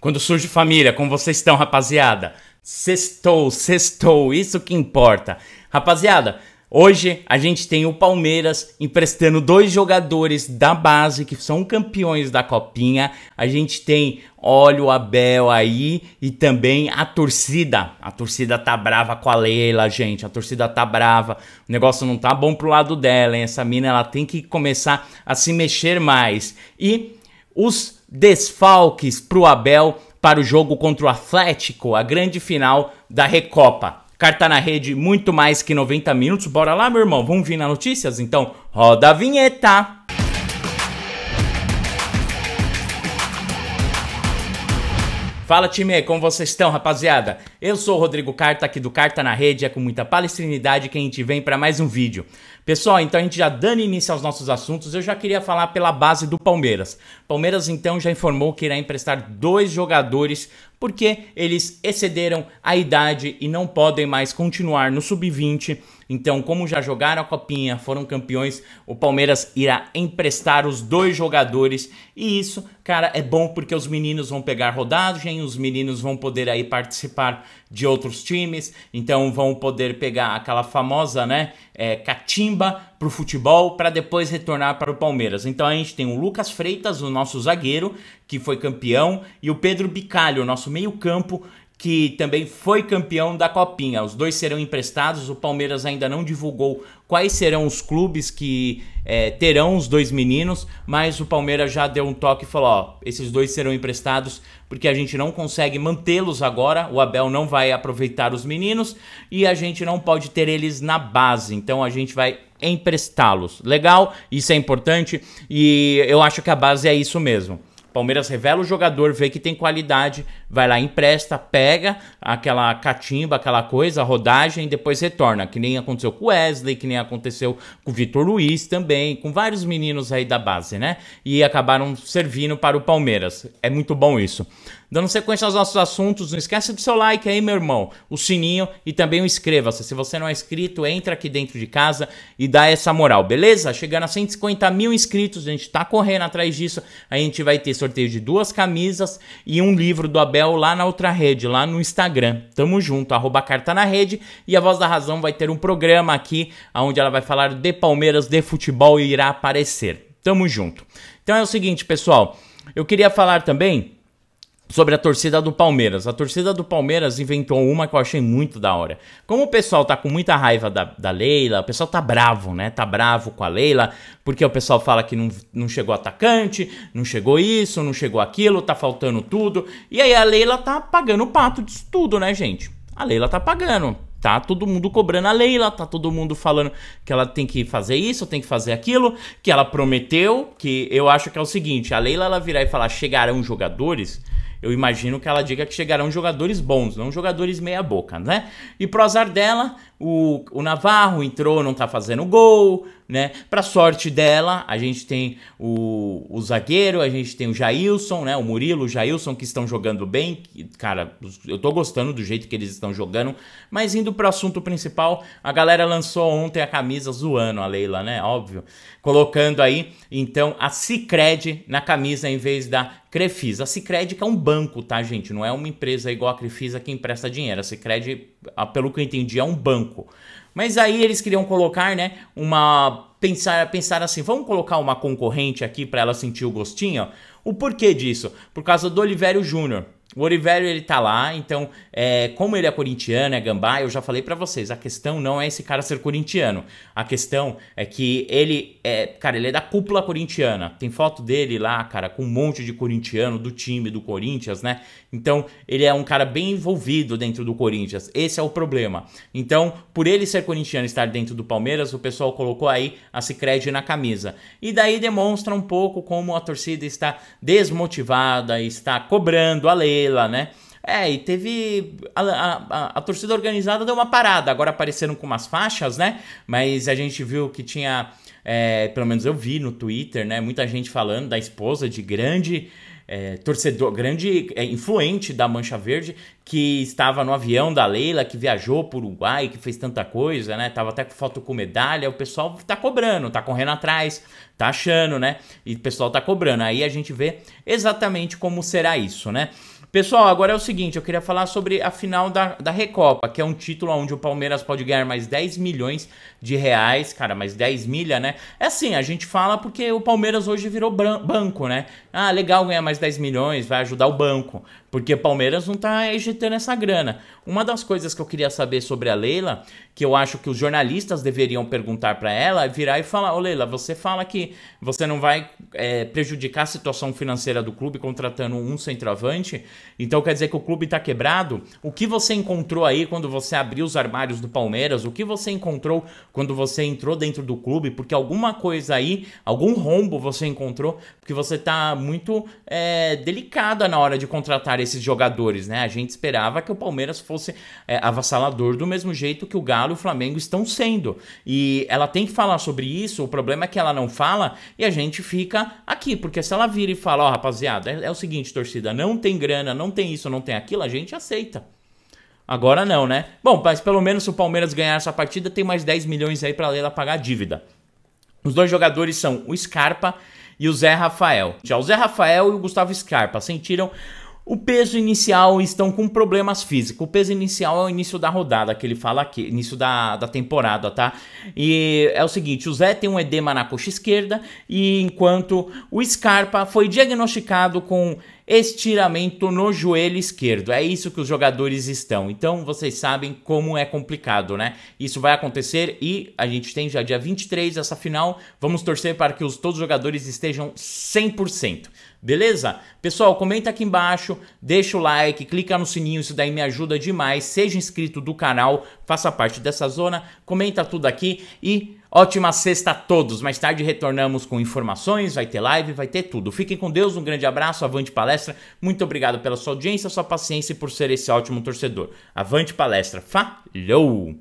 Quando surge família, como vocês estão, rapaziada? Sextou, sextou, isso que importa. Rapaziada, hoje a gente tem o Palmeiras emprestando dois jogadores da base que são campeões da Copinha. A gente tem, olha o Abel aí e também a torcida. A torcida tá brava com a Leila, gente. A torcida tá brava. O negócio não tá bom pro lado dela, hein? Essa mina ela tem que começar a se mexer mais. E os desfalques para o Abel para o jogo contra o Atlético, a grande final da Recopa. Carta na rede, muito mais que 90 minutos. Bora lá, meu irmão, vamos vir nas notícias? Então, roda a vinheta! Fala time, como vocês estão, rapaziada? Eu sou o Rodrigo Carta aqui do Carta na Rede, é com muita palestrinidade que a gente vem para mais um vídeo. Pessoal, então a gente já dando início aos nossos assuntos, eu já queria falar pela base do Palmeiras. Palmeiras então já informou que irá emprestar dois jogadores porque eles excederam a idade e não podem mais continuar no sub-20. Então, como já jogaram a copinha, foram campeões, o Palmeiras irá emprestar os dois jogadores. E isso, cara, é bom porque os meninos vão pegar rodagem, os meninos vão poder aí participar de outros times, então vão poder pegar aquela famosa, né, é, catimba para o futebol para depois retornar para o Palmeiras. Então a gente tem o Lucas Freitas, o nosso zagueiro, que foi campeão, e o Pedro Bicalho, o nosso meio-campo, que também foi campeão da Copinha. Os dois serão emprestados. O Palmeiras ainda não divulgou quais serão os clubes que é, terão os dois meninos, mas o Palmeiras já deu um toque e falou: ó, esses dois serão emprestados porque a gente não consegue mantê-los agora. O Abel não vai aproveitar os meninos e a gente não pode ter eles na base. Então a gente vai emprestá-los. Legal? Isso é importante e eu acho que a base é isso mesmo. Palmeiras revela o jogador, vê que tem qualidade, vai lá, empresta, pega aquela catimba, aquela coisa, rodagem e depois retorna. Que nem aconteceu com Wesley, que nem aconteceu com o Vitor Luiz também, com vários meninos aí da base, né? E acabaram servindo para o Palmeiras. É muito bom isso. Dando sequência aos nossos assuntos, não esquece do seu like aí, meu irmão, o sininho e também o inscreva-se. Se você não é inscrito, entra aqui dentro de casa e dá essa moral, beleza? Chegando a 150 mil inscritos, a gente tá correndo atrás disso. A gente vai ter sorteio de duas camisas e um livro do Abel lá na outra rede, lá no Instagram. Tamo junto, arroba carta na rede. E a Voz da Razão vai ter um programa aqui, onde ela vai falar de Palmeiras, de futebol e irá aparecer. Tamo junto. Então é o seguinte, pessoal. Eu queria falar também sobre a torcida do Palmeiras. A torcida do Palmeiras inventou uma que eu achei muito da hora. Como o pessoal tá com muita raiva da, da Leila, o pessoal tá bravo, né? Tá bravo com a Leila, porque o pessoal fala que não, não chegou atacante, não chegou isso, não chegou aquilo, tá faltando tudo. E aí a Leila tá pagando o pato disso tudo, né, gente? A Leila tá pagando. Tá todo mundo cobrando a Leila, tá todo mundo falando que ela tem que fazer isso, tem que fazer aquilo, que ela prometeu, que eu acho que é o seguinte, a Leila ela virar e falar, chegarão jogadores, eu imagino que ela diga que chegarão jogadores bons, não jogadores meia-boca, né? E pro azar dela, o, o Navarro entrou, não tá fazendo gol, né? Para sorte dela, a gente tem o, o zagueiro, a gente tem o Jailson, né? O Murilo, o Jailson que estão jogando bem. Cara, eu tô gostando do jeito que eles estão jogando. Mas indo pro assunto principal, a galera lançou ontem a camisa zoando a Leila, né? Óbvio. Colocando aí, então, a Cicred na camisa em vez da Crefisa. A Cicred que é um banco, tá, gente? Não é uma empresa igual a Crefisa que empresta dinheiro. A Cicred, pelo que eu entendi, é um banco. Mas aí eles queriam colocar, né, uma pensar, pensar assim, vamos colocar uma concorrente aqui para ela sentir o gostinho. O porquê disso? Por causa do Oliveira Júnior. O Oliveira ele tá lá, então, é, como ele é corintiano, é gambá, eu já falei para vocês, a questão não é esse cara ser corintiano. A questão é que ele é, cara, ele é da cúpula corintiana. Tem foto dele lá, cara, com um monte de corintiano do time do Corinthians, né? Então, ele é um cara bem envolvido dentro do Corinthians. Esse é o problema. Então, por ele ser corintiano e estar dentro do Palmeiras, o pessoal colocou aí a Sicredi na camisa. E daí demonstra um pouco como a torcida está desmotivada, está cobrando a lei estrela, né? É, e teve. A, a, a, torcida organizada deu uma parada, agora apareceram com umas faixas, né? Mas a gente viu que tinha. É, pelo menos eu vi no Twitter, né? Muita gente falando da esposa de grande. É, torcedor, grande é, influente da Mancha Verde, que estava no avião da Leila, que viajou para o Uruguai, que fez tanta coisa, né? Tava até com foto com medalha, o pessoal tá cobrando, tá correndo atrás, tá achando, né? E o pessoal tá cobrando. Aí a gente vê exatamente como será isso, né? Pessoal, agora é o seguinte, eu queria falar sobre a final da, da Recopa, que é um título onde o Palmeiras pode ganhar mais 10 milhões de reais, cara, mais 10 milha, né? É assim, a gente fala porque o Palmeiras hoje virou banco, né? Ah, legal ganhar mais 10 milhões, vai ajudar o banco, porque o Palmeiras não tá tendo essa grana. Uma das coisas que eu queria saber sobre a Leila, que eu acho que os jornalistas deveriam perguntar para ela, é virar e falar: Ô oh, Leila, você fala que você não vai é, prejudicar a situação financeira do clube contratando um centroavante, então quer dizer que o clube está quebrado? O que você encontrou aí quando você abriu os armários do Palmeiras? O que você encontrou quando você entrou dentro do clube? Porque alguma coisa aí, algum rombo você encontrou, porque você está muito é, delicada na hora de contratar esses jogadores, né? A gente esperava que o Palmeiras fosse é, avassalador do mesmo jeito que o Galo e o Flamengo estão sendo. E ela tem que falar sobre isso, o problema é que ela não fala e a gente fica aqui, porque se ela vira e fala, ó, oh, rapaziada, é, é o seguinte, torcida, não tem grana, não tem isso, não tem aquilo, a gente aceita. Agora não, né? Bom, mas pelo menos se o Palmeiras ganhar essa partida, tem mais 10 milhões aí para ela pagar a dívida. Os dois jogadores são o Scarpa e o Zé Rafael. Já o Zé Rafael e o Gustavo Scarpa sentiram o peso inicial estão com problemas físicos. O peso inicial é o início da rodada que ele fala aqui, início da, da temporada, tá? E é o seguinte: o Zé tem um edema na coxa esquerda, e enquanto o Scarpa foi diagnosticado com estiramento no joelho esquerdo. É isso que os jogadores estão. Então vocês sabem como é complicado, né? Isso vai acontecer e a gente tem já dia 23 essa final. Vamos torcer para que os, todos os jogadores estejam 100%. Beleza? Pessoal, comenta aqui embaixo, deixa o like, clica no sininho, isso daí me ajuda demais. Seja inscrito do canal, faça parte dessa zona, comenta tudo aqui e ótima sexta a todos. Mais tarde retornamos com informações, vai ter live, vai ter tudo. Fiquem com Deus, um grande abraço, avante palestra. Muito obrigado pela sua audiência, sua paciência e por ser esse ótimo torcedor. Avante palestra. Falhou!